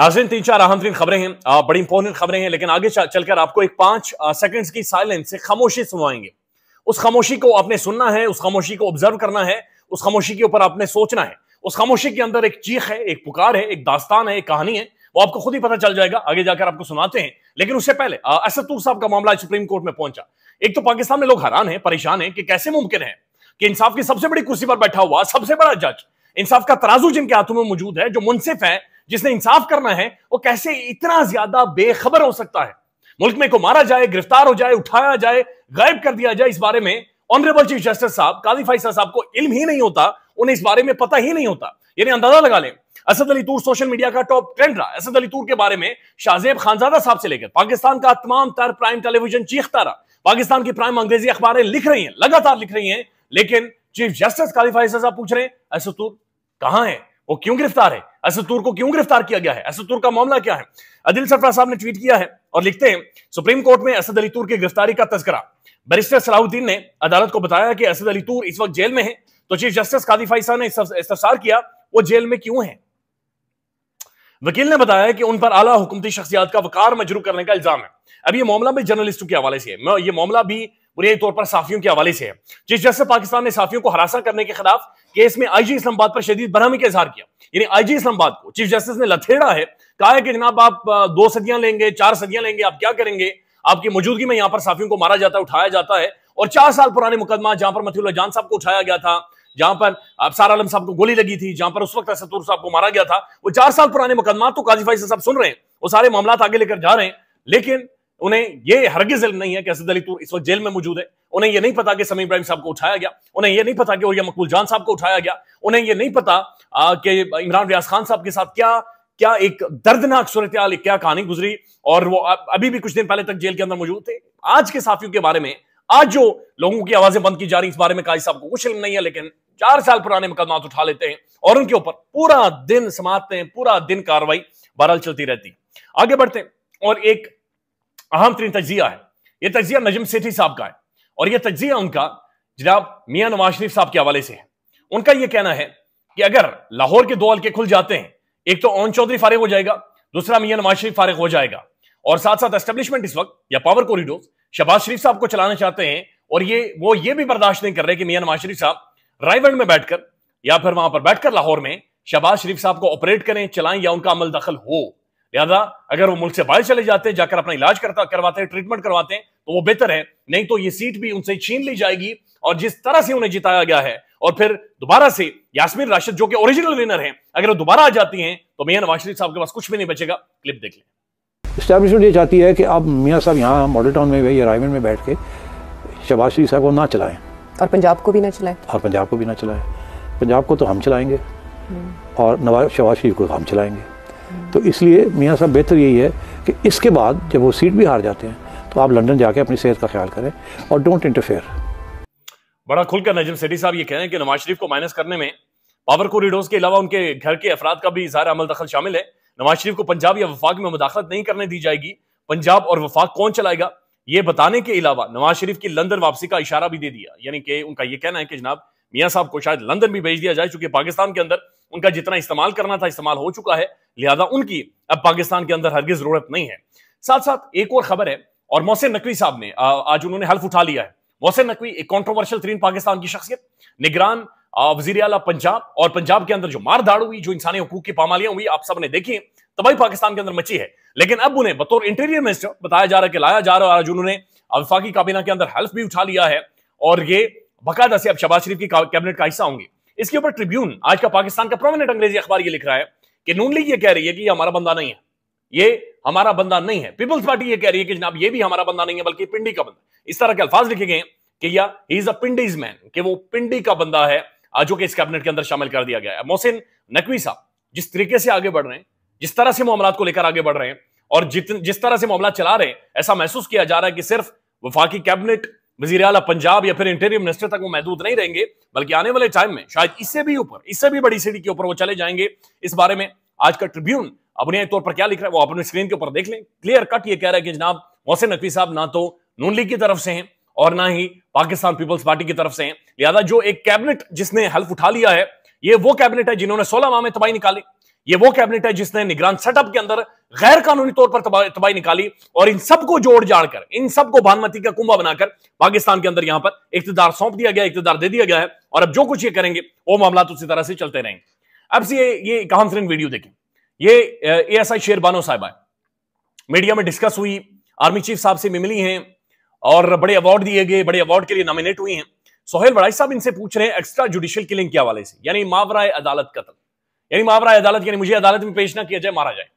नाजरीन तीन चार अहम तरीन खबरें हैं बड़ी इंपॉर्टेंट खबरें हैं लेकिन आगे चलकर आपको एक पांच सेकंड्स की साइलेंस से खामोशी सुनवाएंगे उस खामोशी को आपने सुनना है उस खामोशी को ऑब्जर्व करना है उस खामोशी के ऊपर आपने सोचना है उस खामोशी के अंदर एक चीख है एक पुकार है एक दास्तान है एक कहानी है वो आपको खुद ही पता चल जाएगा आगे जाकर आपको सुनाते हैं लेकिन उससे पहले असदूर साहब का मामला सुप्रीम कोर्ट में पहुंचा एक तो पाकिस्तान में लोग हैरान है परेशान है कि कैसे मुमकिन है कि इंसाफ की सबसे बड़ी कुर्सी पर बैठा हुआ सबसे बड़ा जज इंसाफ का तराजू जिनके हाथों में मौजूद है जो मुनसिफ है जिसने इंसाफ करना है वो कैसे इतना ज्यादा बेखबर हो सकता है मुल्क में को मारा जाए गिरफ्तार हो जाए उठाया जाए गायब कर दिया जाए इस बारे में ऑनरेबल चीफ जस्टिस साहब काजी फाइसा साहब को इल्म ही नहीं होता उन्हें इस बारे में पता ही नहीं होता यानी अंदाजा लगा लें असद अली तूर सोशल मीडिया का टॉप ट्रेंड रहा असद अली तूर के बारे में शाहजेब खानजादा साहब से लेकर पाकिस्तान का तमाम तर प्राइम टेलीविजन चीखता रहा पाकिस्तान की प्राइम अंग्रेजी अखबारें लिख रही हैं लगातार लिख रही हैं लेकिन चीफ जस्टिस काली फाइसा साहब पूछ रहे हैं असद तूर कहां है वो क्यों गिरफ्तार है असतूर को क्यों गिरफ्तार किया गया है असतूर का मामला क्या है अदिल सरफराज साहब ने ट्वीट किया है और लिखते हैं सुप्रीम कोर्ट में असद अली तूर की गिरफ्तारी का तस्करा बैरिस्टर सलाहुद्दीन ने अदालत को बताया कि असद अली तूर इस वक्त जेल में है तो चीफ जस्टिस कादिफाइसा ने इस्तफसार किया वो जेल में क्यों है वकील ने बताया कि उन पर आला हुकूमती शख्सियात का वकार मजरू करने का इल्जाम है अब यह मामला भी जर्नलिस्टों के हवाले से है यह मामला भी बुनियादी तौर पर साफियों के हवाले से है जिस जैसे पाकिस्तान ने साफियों को हरासा करने के खिलाफ केस में आईजी इस्लामाबाद पर शदीद बरहमी का इजहार किया यानी आईजी इस्लामाबाद को चीफ जस्टिस ने लथेड़ा है कहा है कि जनाब आप दो सदियां लेंगे चार सदियां लेंगे आप क्या करेंगे आपकी मौजूदगी में यहां पर साफियों को मारा जाता है उठाया जाता है और चार साल पुराने मुकदमा जहां पर मथीउल्ला जान साहब को उठाया गया था जहां पर अबसार आलम साहब को गोली लगी थी जहां पर उस वक्त असतूर साहब को मारा गया था वो चार साल पुराने मुकदमा तो काजी फैसल साहब सुन रहे हैं वो सारे मामला आगे लेकर जा रहे हैं लेकिन उन्हें ये हरगिज इल्म नहीं है कि असद अली तूर इस वक्त जेल में मौजूद है उन्हें यह नहीं पता कि समी इब्राहिम साहब को उठाया गया उन्हें यह नहीं पता कि ओरिया मकबूल जान साहब को उठाया गया उन्हें यह नहीं पता कि इमरान रियाज खान साहब के साथ क्या क्या एक दर्दनाक सूरत क्या कहानी गुजरी और वो अभी भी कुछ दिन पहले तक जेल के अंदर मौजूद थे आज के साफियों के बारे में आज जो लोगों की आवाजें बंद की जा रही इस बारे में काजी साहब को कुछ नहीं है लेकिन चार साल पुराने मुकदमा उठा लेते हैं और उनके ऊपर पूरा दिन समाते हैं पूरा दिन कार्रवाई बहरहाल चलती रहती आगे बढ़ते हैं और एक अहम तरीन तजिया है यह तजिया नजम सेठी साहब का है और यह तजिया उनका जनाब मियाँ नवाज शरीफ साहब के हवाले से है उनका यह कहना है कि अगर लाहौर के दो हल्के खुल जाते हैं एक तो ओन चौधरी फारिग हो जाएगा दूसरा मियाँ नवाज शरीफ फारिग हो जाएगा और साथ साथ एस्टेब्लिशमेंट इस वक्त या पावर कॉरिडोर शहबाज शरीफ साहब को चलाना चाहते हैं और ये वो ये भी बर्दाश्त नहीं कर रहे कि मियाँ नवाज शरीफ साहब रायगढ़ में बैठकर या फिर वहां पर बैठकर लाहौर में शहबाज शरीफ साहब को ऑपरेट करें चलाएं या उनका अमल दखल हो लिहाजा अगर वो मुल्क से बाहर चले जाते हैं जाकर अपना इलाज करता करवाते हैं ट्रीटमेंट करवाते हैं तो वो बेहतर है नहीं तो ये सीट भी उनसे छीन ली जाएगी और जिस तरह से उन्हें जिताया गया है और फिर दोबारा से यासमीन राशिद जो कि ओरिजिनल विनर हैं अगर वो दोबारा आ जाती हैं तो मियाँ नवाज शरीफ साहब के पास कुछ भी नहीं बचेगा क्लिप देख लें स्टैब्लिशमेंट ये चाहती है कि अब मियाँ साहब यहाँ मॉडल टाउन में या रायमंड में बैठ के शबाज शरीफ साहब को ना चलाएं और पंजाब को भी ना चलाए और पंजाब को भी ना चलाए पंजाब को तो हम चलाएंगे हम्म। और नवाज शवाज शरीफ को तो हम चलाएंगे तो इसलिए मियाँ साहब बेहतर यही है कि इसके बाद जब वो सीट भी हार जाते हैं तो आप लंदन जाके अपनी सेहत का ख्याल करें और डोंट इंटरफेयर बड़ा खुलकर नजम सेठी साहब ये कह रहे हैं कि नवाज शरीफ को माइनस करने में पावर कॉरिडोर्स के अलावा उनके घर के अफराद का भी इजहार अमल दखल शामिल है नवाज शरीफ को पंजाब या वफाक में मुदाखलत नहीं करने दी जाएगी पंजाब और वफाक कौन चलाएगा ये बताने के अलावा नवाज शरीफ की लंदन वापसी का इशारा भी दे दिया यानी कि उनका यह कहना है कि जनाब मियाँ साहब को शायद लंदन भी भेज दिया जाए चूंकि पाकिस्तान के अंदर उनका जितना इस्तेमाल करना था इस्तेमाल हो चुका है लिहाजा उनकी अब पाकिस्तान के अंदर हरगिज जरूरत नहीं है साथ साथ एक और खबर है और मोहसिन नकवी साहब ने आज उन्होंने हल्फ उठा लिया है मोहसिन नकवी एक कॉन्ट्रोवर्शियल तरीन पाकिस्तान की शख्सियत निगरान वजीर अला पंजाब और पंजाब के अंदर जो मार धाड़ हुई जो इंसानी हकूक की पामालियां हुई आप सब ने देखी है तबाही पाकिस्तान के अंदर मची है लेकिन अब उन्हें बतौर इंटीरियर मिनिस्टर बताया जा रहा है कि लाया जा रहा है उन्होंने अफाकी काबीना के अंदर हेल्प भी उठा लिया है और ये बकायदा से अब शबाज शरीफ की कैबिनेट का हिस्सा होंगे इसके ऊपर ट्रिब्यून आज का पाकिस्तान का प्रोमिनेंट अंग्रेजी अखबार ये लिख रहा है कि नून लीग ये कह रही है कि ये हमारा बंदा नहीं है ये हमारा बंदा नहीं है पीपल्स पार्टी ये कह रही है कि जनाब ये भी हमारा बंदा नहीं है बल्कि पिंडी का बंदा इस तरह के अल्फाज लिखे गए कि या ही इज अ पिंडीज मैन कि वो पिंडी का बंदा है जो कि इस कैबिनेट के अंदर शामिल कर दिया गया है मोहसिन नकवी साहब जिस तरीके से आगे बढ़ रहे हैं जिस तरह से मामला को लेकर आगे बढ़ रहे हैं और जितने जिस तरह से मामला चला रहे हैं ऐसा महसूस किया जा रहा है कि सिर्फ वफाकी कैबिनेट वजीर अला पंजाब या फिर इंटीरियर मिनिस्टर तक वो महदूद नहीं रहेंगे बल्कि आने वाले टाइम में शायद इससे भी ऊपर इससे भी बड़ी सीढ़ी के ऊपर वो चले जाएंगे इस बारे में आज का ट्रिब्यून अपने तौर पर क्या लिख रहा है वो अपने स्क्रीन के ऊपर देख लें क्लियर कट ये कह रहा है कि जनाब मोहसिन नकवी साहब ना तो नून लीग की तरफ से हैं और ना ही पाकिस्तान पीपल्स पार्टी की तरफ से हैं लिहाजा जो एक कैबिनेट जिसने हल्फ उठा लिया है ये वो कैबिनेट है जिन्होंने सोलह माह में तबाही निकाली ये वो कैबिनेट है जिसने निगरान सेटअप के अंदर गैर कानूनी तौर पर तबाही निकाली और इन सबको जोड़ जाड़ कर इन सबको भानमती का कुंभा बनाकर पाकिस्तान के अंदर यहां पर इकतदार सौंप दिया गया इकतदार दे दिया गया है और अब जो कुछ ये करेंगे वो मामला उसी तरह से चलते रहेंगे अब से ये ये एक वीडियो देखें ये ए एस आई शेरबानो साहबा है मीडिया में डिस्कस हुई आर्मी चीफ साहब से मिली हैं और बड़े अवार्ड दिए गए बड़े अवार्ड के लिए नॉमिनेट हुई हैं सोहेल बड़ाई साहब इनसे पूछ रहे हैं एक्स्ट्रा जुडिशियल किलिंग के हवाले से यानी मावरा अदालत कत्ल यानी मावरा अदालत यानी मुझे अदालत में पेश ना किया जाए मारा जाए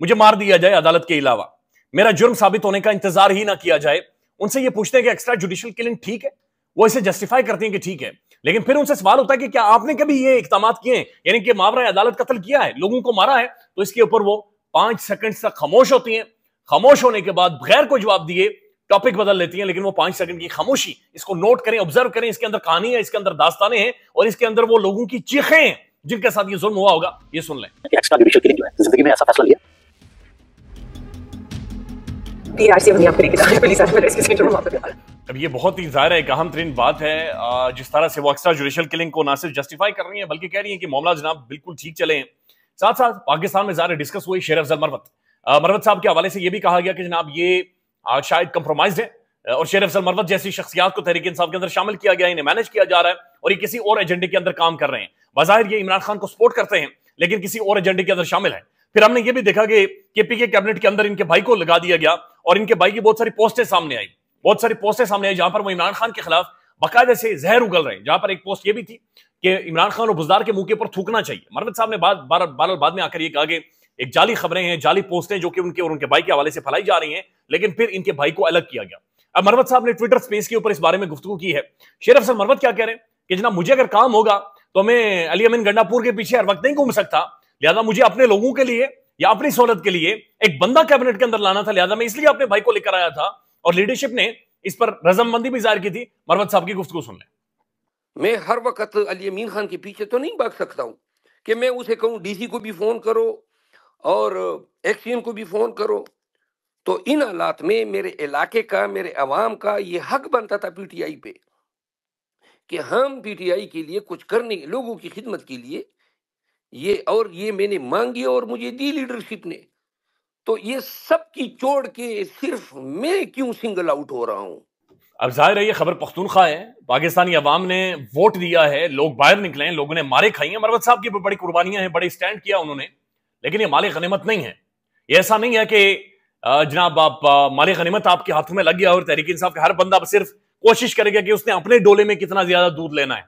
मुझे मार दिया जाए अदालत के अलावा मेरा जुर्म साबित होने का इंतजार ही ना किया जाए उनसे ये पूछते हैं कि एक्स्ट्रा जुडिशियल किलिंग ठीक है वो इसे जस्टिफाई करते हैं कि ठीक है लेकिन फिर उनसे सवाल होता है कि क्या आपने कभी ये इकदाम किए हैं यानी कि मावरा अदालत कत्ल किया है लोगों को मारा है तो इसके ऊपर वो पांच सेकंड तक खामोश होती हैं खामोश होने के बाद बगैर को जवाब दिए टॉपिक बदल लेती हैं लेकिन वो पांच सेकंड की खामोशी इसको नोट करें ऑब्जर्व करें इसके अंदर कहानी है इसके अंदर दास्तानें हैं और इसके अंदर वो लोगों की चीखें जिनके साथ ये जुर्म हुआ होगा ये सुन लें जिंदगी में ऐसा फैसला लिया अब ये बहुत ही जाहिर है एक अहम तरीन बात है जिस तरह से वो एक्स्ट्रा जुडिशल किलिंग को ना सिर्फ जस्टिफाई कर रही है बल्कि कह रही है कि मामला जनाब बिल्कुल ठीक चले साथ साथ पाकिस्तान में ज़ाहिर डिस्कस हुई शेर अफजल मरवत मरवत साहब के हवाले से ये भी कहा गया कि जनाब ये आज शायद कंप्रोमाइज है और शेर अफसल मरवत जैसी शख्सियात को तहरीक इंसाफ के अंदर शामिल किया गया इन्हें मैनेज किया जा रहा है और ये किसी और एजेंडे के अंदर काम कर रहे हैं बाहिर ये इमरान खान को सपोर्ट करते हैं लेकिन किसी और एजेंडे के अंदर शामिल है फिर हमने ये भी देखा कि केपी के कैबिनेट के अंदर इनके भाई को लगा दिया गया और इनके भाई की बहुत सारी पोस्टें सामने आई बहुत सारी पोस्टें सामने आई जहां पर वो इमरान खान के खिलाफ बाकायदे से जहर उगल रहे हैं जहां पर एक पोस्ट ये भी थी कि इमरान खान और बुजदार के मुंह के ऊपर थूकना चाहिए मरवत साहब ने बाद बार बाद में आकर ये कहा कि एक जाली खबरें हैं जाली पोस्टें जो कि उनके और उनके भाई के हवाले से फैलाई जा रही हैं लेकिन फिर इनके भाई को अलग किया गया अब मरवत साहब ने ट्विटर स्पेस के ऊपर इस बारे में गुफ्तु की है शेर अफसर मरवत क्या कह रहे हैं कि जना मुझे अगर काम होगा तो मैं अली अमीन गंडापुर के पीछे हर वक्त नहीं घूम सकता लिहाजा मुझे अपने लोगों के लिए या अपनी सहूलत के लिए एक बंदा कैबिनेट के अंदर लाना था लिहाजा मैं इसलिए अपने भाई को लेकर आया था और लीडरशिप ने इस पर रजमबंदी भी जाहिर की थी मरवत साहब की गुफ्तु सुन लें मैं हर वक्त अली अमीन खान के पीछे तो नहीं भाग सकता हूँ कि मैं उसे कहूँ डीसी को भी फोन करो और एक्सियन को भी फ़ोन करो तो इन हालात में मेरे इलाके का मेरे आवाम का ये हक बनता था पीटीआई पे कि हम पीटीआई के लिए कुछ करने लोगों की खिदमत के लिए ये और ये मैंने मांगी और मुझे दी लीडरशिप ने तो ये सब की चोड़ के सिर्फ मैं क्यों सिंगल आउट हो रहा हूँ अब जाहिर है ये खबर पख्तूनखा है पाकिस्तानी अवाम ने वोट दिया है लोग बाहर निकले हैं लोगों ने मारे खाई हैं मरवत साहब की बड़ी कुर्बानियां हैं बड़े स्टैंड किया उन्होंने लेकिन ये माल गनीमत नहीं है ये ऐसा नहीं है कि जनाब आप मालिक गनीमत आपके हाथ में लग गया और तहरीक इंसाफ का हर बंदा सिर्फ कोशिश करेगा कि उसने अपने डोले में कितना ज्यादा दूध लेना है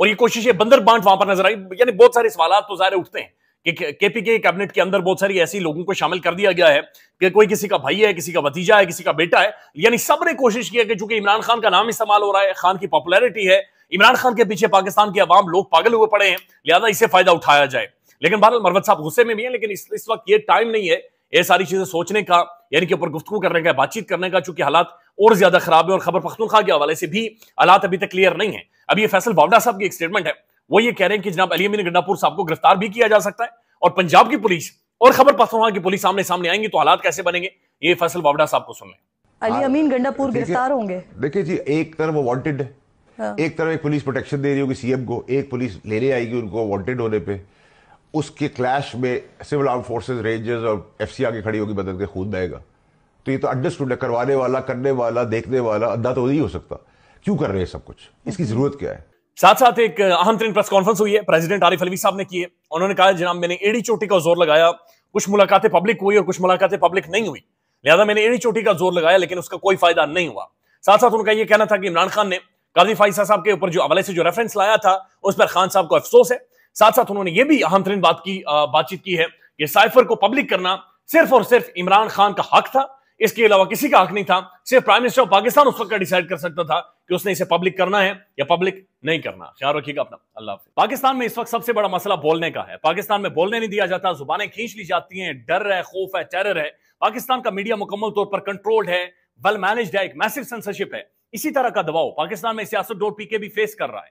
और ये कोशिश ये बंदर बांट वहां पर नजर आई यानी बहुत सारे सवाल तो जाहिर उठते हैं कि केपी के कैबिनेट के अंदर बहुत सारी ऐसी लोगों को शामिल कर दिया गया है कि कोई किसी का भाई है किसी का भतीजा है किसी का बेटा है यानी सब ने कोशिश की है कि चूंकि इमरान खान का नाम इस्तेमाल हो रहा है खान की पॉपुलैरिटी है इमरान खान के पीछे पाकिस्तान के अवाम लोग पागल हुए पड़े हैं लिहाजा इसे फायदा उठाया जाए लेकिन बहरहाल मरवत साहब गुस्से में भी है लेकिन इस, इस वक्त ये टाइम नहीं है ये सारी चीजें सोचने का यानी कि ऊपर गुफ्तु करने का बातचीत करने का चूंकि हालात और ज्यादा खराब है और खबर पख्तुखा के हवाले से भी हालात अभी तक क्लियर नहीं है अभी ये फैसल बावडा साहब की एक स्टेटमेंट है वो ये कह रहे हैं कि जनाब अली अमीन गंडापुर साहब को गिरफ्तार भी किया जा सकता है और पंजाब की पुलिस और खबर पख्तुखा की पुलिस सामने सामने आएंगी तो हालात कैसे बनेंगे ये फैसल बावडा साहब को सुन लें अली हाँ, अमीन गंडापुर गिरफ्तार होंगे देखिए जी एक तरफ वॉन्टेड है हाँ। एक तरफ एक पुलिस प्रोटेक्शन दे रही होगी सीएम को एक पुलिस लेने आएगी उनको वॉन्टेड होने पर उसके क्लैश में सिविल आर्म फोर्सेज रेंजर्स और एफ सी आगे खड़ी होगी मदद के खून बहेगा तो ये तो अंडरस्टूड है करवाने वाला करने वाला देखने वाला अद्धा तो नहीं हो सकता क्यों कर रहे हैं सब कुछ इसकी जरूरत क्या है साथ साथ एक अहम तरीन प्रेस कॉन्फ्रेंस हुई है प्रेसिडेंट आरिफ अलवी साहब ने किए उन्होंने कहा जनाब मैंने एडी चोटी का जोर लगाया कुछ मुलाकातें पब्लिक हुई और कुछ मुलाकातें पब्लिक नहीं हुई लिहाजा मैंने एडी चोटी का जोर लगाया लेकिन उसका कोई फायदा नहीं हुआ साथ साथ उनका यह कहना था कि इमरान खान ने काजी फाइसा साहब के ऊपर जो हवाले से जो रेफरेंस लाया था उस पर खान साहब को अफसोस है साथ साथ उन्होंने ये भी अहम तरीन बात की बातचीत की है कि साइफर को पब्लिक करना सिर्फ और सिर्फ इमरान खान का हक था इसके अलावा किसी का हक नहीं था सिर्फ प्राइम मिनिस्टर ऑफ पाकिस्तान उस वक्त डिसाइड कर सकता था कि उसने इसे पब्लिक करना है या पब्लिक नहीं करना ख्याल रखिएगा अपना अल्लाह पाकिस्तान में इस वक्त सबसे बड़ा मसला बोलने का है पाकिस्तान में बोलने नहीं दिया जाता जुबानें खींच ली जाती हैं डर है खौफ है टेरर है पाकिस्तान का मीडिया मुकम्मल तौर पर कंट्रोल्ड है वेल मैनेज है एक मैसिव सेंसरशिप है इसी तरह का दबाव पाकिस्तान में सियासत डोर पीके भी फेस कर रहा है